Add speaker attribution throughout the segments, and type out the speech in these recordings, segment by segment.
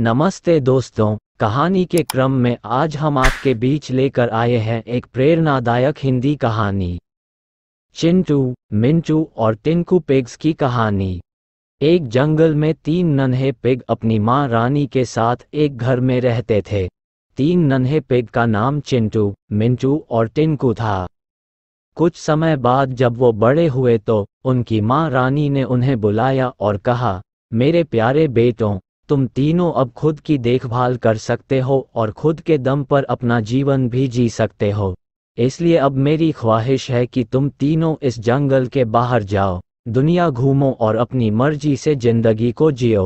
Speaker 1: नमस्ते दोस्तों कहानी के क्रम में आज हम आपके बीच लेकर आए हैं एक प्रेरणादायक हिंदी कहानी चिंटू मिंटू और टिंकू पिग्स की कहानी एक जंगल में तीन नन्हे पिग अपनी माँ रानी के साथ एक घर में रहते थे तीन नन्हे पिग का नाम चिंटू मिंटू और टिंकू था कुछ समय बाद जब वो बड़े हुए तो उनकी माँ रानी ने उन्हें बुलाया और कहा मेरे प्यारे बेटों तुम तीनों अब खुद की देखभाल कर सकते हो और खुद के दम पर अपना जीवन भी जी सकते हो इसलिए अब मेरी ख्वाहिश है कि तुम तीनों इस जंगल के बाहर जाओ दुनिया घूमो और अपनी मर्जी से जिंदगी को जियो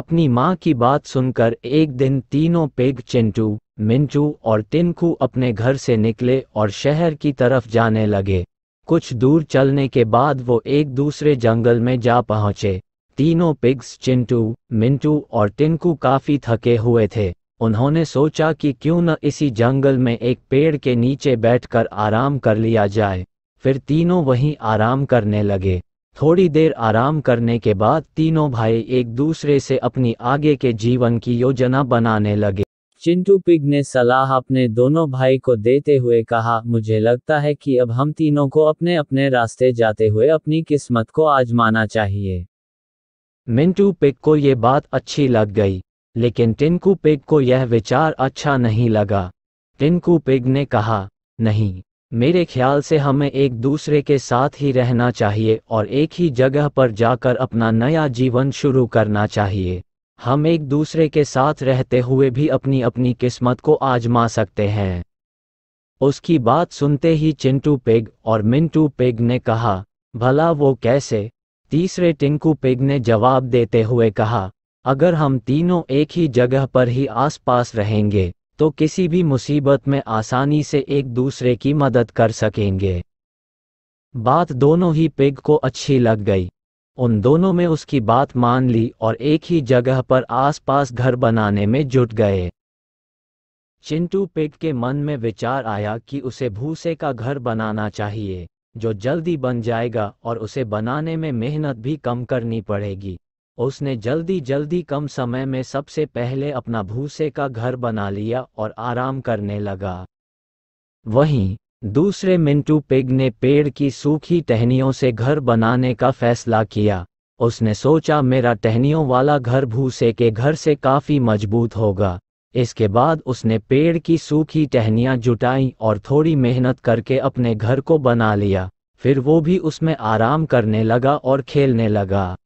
Speaker 1: अपनी माँ की बात सुनकर एक दिन तीनों पेग चिंटू मिंटू और तिनकू अपने घर से निकले और शहर की तरफ जाने लगे कुछ दूर चलने के बाद वो एक दूसरे जंगल में जा पहुंचे तीनों पिग्स चिंटू मिंटू और टिंकू काफी थके हुए थे उन्होंने सोचा कि क्यों न इसी जंगल में एक पेड़ के नीचे बैठकर आराम कर लिया जाए फिर तीनों वहीं आराम करने लगे थोड़ी देर आराम करने के बाद तीनों भाई एक दूसरे से अपनी आगे के जीवन की योजना बनाने लगे चिंटू पिग ने सलाह अपने दोनों भाई को देते हुए कहा मुझे लगता है कि अब हम तीनों को अपने अपने रास्ते जाते हुए अपनी किस्मत को आजमाना चाहिए मिंटू पिग को ये बात अच्छी लग गई लेकिन टिंकू पिग को यह विचार अच्छा नहीं लगा टिंकू पिग ने कहा नहीं मेरे ख्याल से हमें एक दूसरे के साथ ही रहना चाहिए और एक ही जगह पर जाकर अपना नया जीवन शुरू करना चाहिए हम एक दूसरे के साथ रहते हुए भी अपनी अपनी किस्मत को आजमा सकते हैं उसकी बात सुनते ही चिंटू पिग और मिंटू पिग ने कहा भला वो कैसे तीसरे टिंकू पिग ने जवाब देते हुए कहा अगर हम तीनों एक ही जगह पर ही आसपास रहेंगे तो किसी भी मुसीबत में आसानी से एक दूसरे की मदद कर सकेंगे बात दोनों ही पिग को अच्छी लग गई उन दोनों में उसकी बात मान ली और एक ही जगह पर आसपास घर बनाने में जुट गए चिंटू पिग के मन में विचार आया कि उसे भूसे का घर बनाना चाहिए जो जल्दी बन जाएगा और उसे बनाने में मेहनत भी कम करनी पड़ेगी उसने जल्दी जल्दी कम समय में सबसे पहले अपना भूसे का घर बना लिया और आराम करने लगा वहीं दूसरे मिंटू पिग ने पेड़ की सूखी टहनियों से घर बनाने का फैसला किया उसने सोचा मेरा टहनियों वाला घर भूसे के घर से काफी मजबूत होगा इसके बाद उसने पेड़ की सूखी टहनियाँ जुटाईं और थोड़ी मेहनत करके अपने घर को बना लिया फिर वो भी उसमें आराम करने लगा और खेलने लगा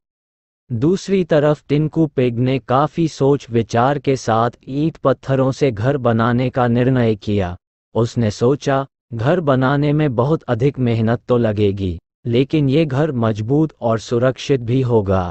Speaker 1: दूसरी तरफ टिंकू पिग ने काफ़ी सोच विचार के साथ ईंट पत्थरों से घर बनाने का निर्णय किया उसने सोचा घर बनाने में बहुत अधिक मेहनत तो लगेगी लेकिन ये घर मजबूत और सुरक्षित भी होगा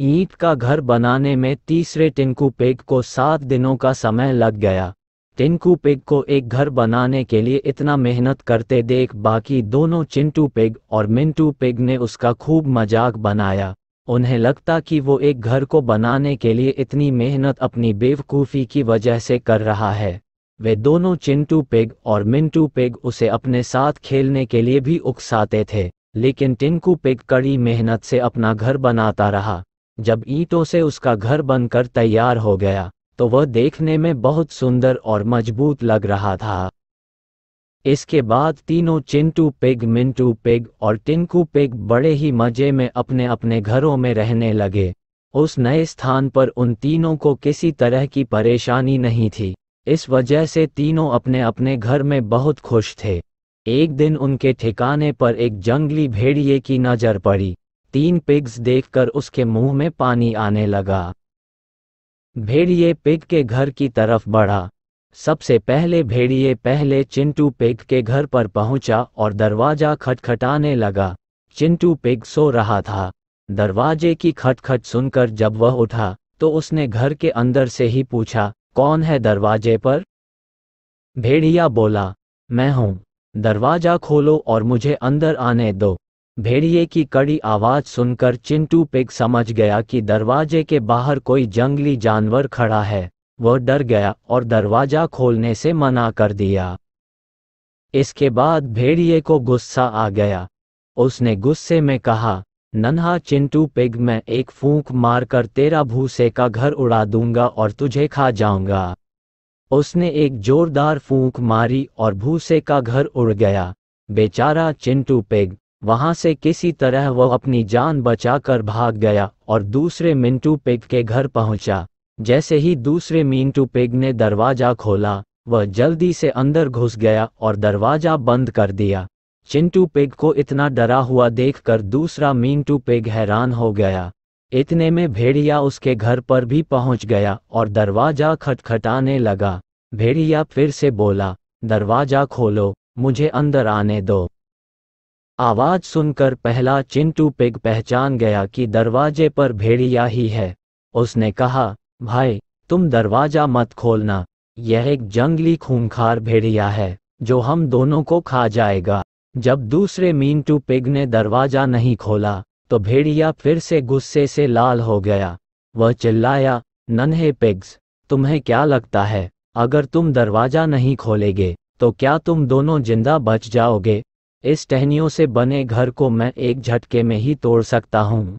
Speaker 1: ईंट का घर बनाने में तीसरे टिंकू पेग को सात दिनों का समय लग गया टिंकू पेग को एक घर बनाने के लिए इतना मेहनत करते देख बाकी दोनों चिंटू पेग और मिंटू पेग ने उसका खूब मजाक बनाया उन्हें लगता कि वो एक घर को बनाने के लिए इतनी मेहनत अपनी बेवकूफ़ी की वजह से कर रहा है वे दोनों चिंटू पेग और मिंटू पेग उसे अपने साथ खेलने के लिए भी उकसाते थे लेकिन टिंकू पेग कड़ी मेहनत से अपना घर बनाता रहा जब ईंटों से उसका घर बनकर तैयार हो गया तो वह देखने में बहुत सुंदर और मजबूत लग रहा था इसके बाद तीनों चिंटू पिग मिंटू पिग और टिंकू पिग बड़े ही मजे में अपने अपने घरों में रहने लगे उस नए स्थान पर उन तीनों को किसी तरह की परेशानी नहीं थी इस वजह से तीनों अपने अपने घर में बहुत खुश थे एक दिन उनके ठिकाने पर एक जंगली भेड़िए की नज़र पड़ी तीन पिग्स देखकर उसके मुंह में पानी आने लगा भेड़िए पिग के घर की तरफ बढ़ा सबसे पहले भेड़िए पहले चिंटू पिग के घर पर पहुंचा और दरवाजा खटखटाने लगा चिंटू पिग सो रहा था दरवाजे की खटखट सुनकर जब वह उठा तो उसने घर के अंदर से ही पूछा कौन है दरवाजे पर भेड़िया बोला मैं हूं दरवाजा खोलो और मुझे अंदर आने दो भेड़िए की कड़ी आवाज सुनकर चिंटू पिग समझ गया कि दरवाजे के बाहर कोई जंगली जानवर खड़ा है वह डर गया और दरवाजा खोलने से मना कर दिया इसके बाद भेड़िए को गुस्सा आ गया उसने गुस्से में कहा नन्हा चिंटू पिग मैं एक फूंक मारकर तेरा भूसे का घर उड़ा दूंगा और तुझे खा जाऊंगा उसने एक जोरदार फूंक मारी और भूसे का घर उड़ गया बेचारा चिंटू पिग वहां से किसी तरह वह अपनी जान बचाकर भाग गया और दूसरे मिंटू पेग के घर पहुंचा जैसे ही दूसरे मिंटू पेग ने दरवाजा खोला वह जल्दी से अंदर घुस गया और दरवाजा बंद कर दिया चिंटू पेग को इतना डरा हुआ देखकर दूसरा मिंटू पेग हैरान हो गया इतने में भेड़िया उसके घर पर भी पहुंच गया और दरवाजा खटखटाने लगा भेड़िया फिर से बोला दरवाजा खोलो मुझे अंदर आने दो आवाज सुनकर पहला चिंटू पिग पहचान गया कि दरवाजे पर भेड़िया ही है उसने कहा भाई तुम दरवाजा मत खोलना यह एक जंगली खूंखार भेड़िया है जो हम दोनों को खा जाएगा जब दूसरे मिंटू पिग ने दरवाजा नहीं खोला तो भेड़िया फिर से गुस्से से लाल हो गया वह चिल्लाया नन्हे पिग्स तुम्हें क्या लगता है अगर तुम दरवाजा नहीं खोलेगे तो क्या तुम दोनों जिंदा बच जाओगे इस टहनियों से बने घर को मैं एक झटके में ही तोड़ सकता हूँ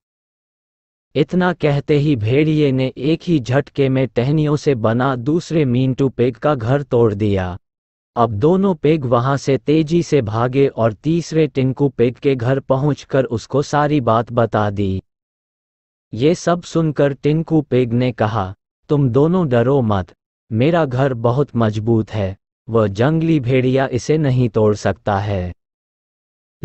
Speaker 1: इतना कहते ही भेड़िए ने एक ही झटके में टहनियों से बना दूसरे मीनटू पेग का घर तोड़ दिया अब दोनों पेग वहां से तेजी से भागे और तीसरे टिंकू पेग के घर पहुंचकर उसको सारी बात बता दी ये सब सुनकर टिंकू पेग ने कहा तुम दोनों डरो मत मेरा घर बहुत मजबूत है वह जंगली भेड़िया इसे नहीं तोड़ सकता है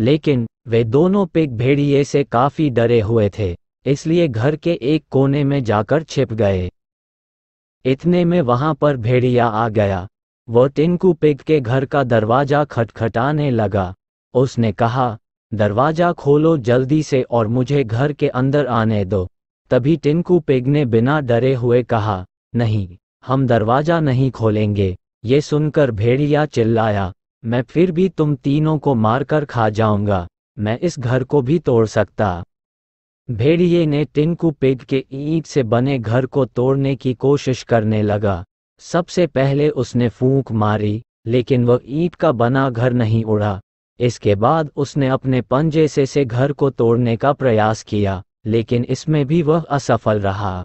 Speaker 1: लेकिन वे दोनों पिग भेड़िए से काफी डरे हुए थे इसलिए घर के एक कोने में जाकर छिप गए इतने में वहां पर भेड़िया आ गया वो टिंकू पिग के घर का दरवाजा खटखटाने लगा उसने कहा दरवाजा खोलो जल्दी से और मुझे घर के अंदर आने दो तभी टिंकू पिग ने बिना डरे हुए कहा नहीं हम दरवाजा नहीं खोलेंगे ये सुनकर भेड़िया चिल्लाया मैं फिर भी तुम तीनों को मारकर खा जाऊंगा मैं इस घर को भी तोड़ सकता भेड़िए ने टिंकू पेग के ईट से बने घर को तोड़ने की कोशिश करने लगा सबसे पहले उसने फूंक मारी लेकिन वह ईट का बना घर नहीं उड़ा इसके बाद उसने अपने पंजे से से घर को तोड़ने का प्रयास किया लेकिन इसमें भी वह असफल रहा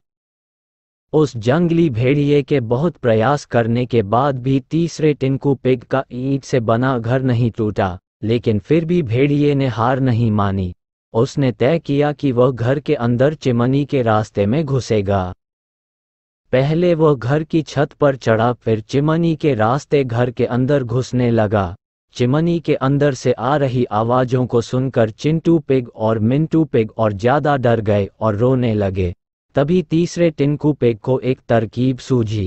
Speaker 1: उस जंगली भेड़िए के बहुत प्रयास करने के बाद भी तीसरे टिंकू पिग का ईंट से बना घर नहीं टूटा लेकिन फिर भी भेड़िए ने हार नहीं मानी उसने तय किया कि वह घर के अंदर चिमनी के रास्ते में घुसेगा पहले वह घर की छत पर चढ़ा फिर चिमनी के रास्ते घर के अंदर घुसने लगा चिमनी के अंदर से आ रही आवाज़ों को सुनकर चिंटू पिग और मिंटू पिग और ज़्यादा डर गए और रोने लगे तभी तीसरे टिनकू पेग को एक तरकीब सूझी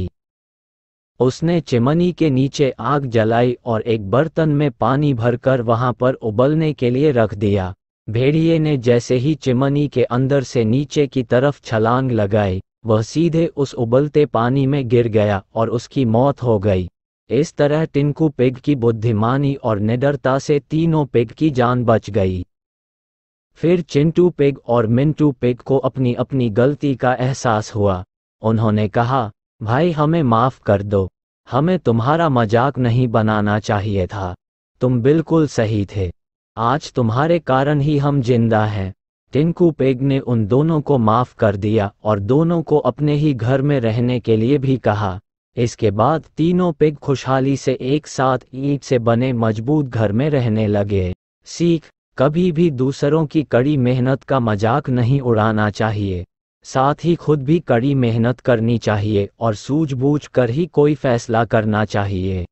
Speaker 1: उसने चिमनी के नीचे आग जलाई और एक बर्तन में पानी भरकर वहां पर उबलने के लिए रख दिया भेड़िए ने जैसे ही चिमनी के अंदर से नीचे की तरफ छलांग लगाई वह सीधे उस उबलते पानी में गिर गया और उसकी मौत हो गई इस तरह टिंकू पिग की बुद्धिमानी और निडरता से तीनों पिग की जान बच गई फिर चिंटू पिग और मिंटू पिग को अपनी अपनी गलती का एहसास हुआ उन्होंने कहा भाई हमें माफ कर दो हमें तुम्हारा मजाक नहीं बनाना चाहिए था तुम बिल्कुल सही थे आज तुम्हारे कारण ही हम जिंदा हैं टिंकू पेग ने उन दोनों को माफ कर दिया और दोनों को अपने ही घर में रहने के लिए भी कहा इसके बाद तीनों पिग खुशहाली से एक साथ ईट से बने मजबूत घर में रहने लगे सीख कभी भी दूसरों की कड़ी मेहनत का मजाक नहीं उड़ाना चाहिए साथ ही खुद भी कड़ी मेहनत करनी चाहिए और सूझबूझ कर ही कोई फैसला करना चाहिए